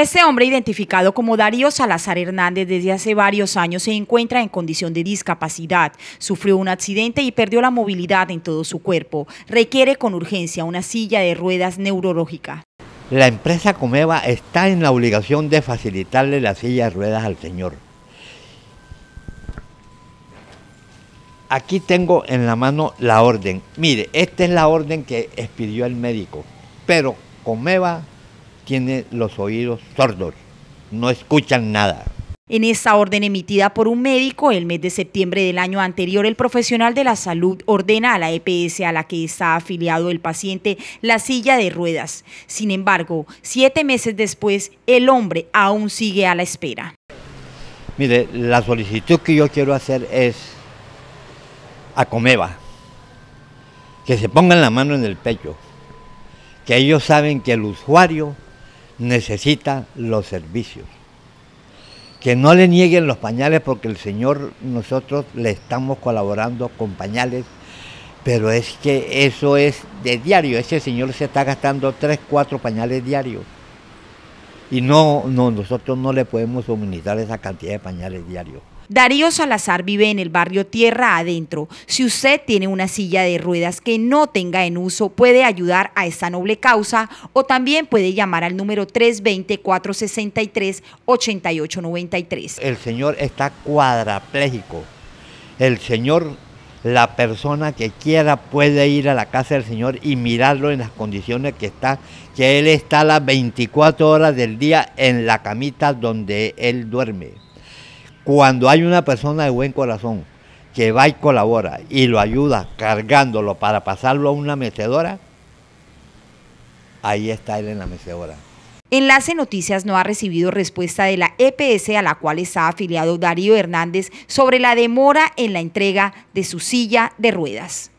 Este hombre, identificado como Darío Salazar Hernández desde hace varios años, se encuentra en condición de discapacidad. Sufrió un accidente y perdió la movilidad en todo su cuerpo. Requiere con urgencia una silla de ruedas neurológica. La empresa Comeva está en la obligación de facilitarle la silla de ruedas al señor. Aquí tengo en la mano la orden. Mire, esta es la orden que expidió el médico, pero Comeva tiene los oídos sordos, no escuchan nada. En esta orden emitida por un médico el mes de septiembre del año anterior, el profesional de la salud ordena a la EPS a la que está afiliado el paciente la silla de ruedas. Sin embargo, siete meses después, el hombre aún sigue a la espera. Mire, la solicitud que yo quiero hacer es a Comeva, que se pongan la mano en el pecho, que ellos saben que el usuario necesita los servicios. Que no le nieguen los pañales porque el Señor nosotros le estamos colaborando con pañales, pero es que eso es de diario, ese Señor se está gastando tres, cuatro pañales diarios. Y no, no, nosotros no le podemos suministrar esa cantidad de pañales diarios. Darío Salazar vive en el barrio Tierra Adentro. Si usted tiene una silla de ruedas que no tenga en uso, puede ayudar a esta noble causa o también puede llamar al número 320-463-8893. El señor está cuadraplégico. El señor, la persona que quiera puede ir a la casa del señor y mirarlo en las condiciones que está, que él está las 24 horas del día en la camita donde él duerme. Cuando hay una persona de buen corazón que va y colabora y lo ayuda cargándolo para pasarlo a una mecedora, ahí está él en la mecedora. Enlace Noticias no ha recibido respuesta de la EPS a la cual está afiliado Darío Hernández sobre la demora en la entrega de su silla de ruedas.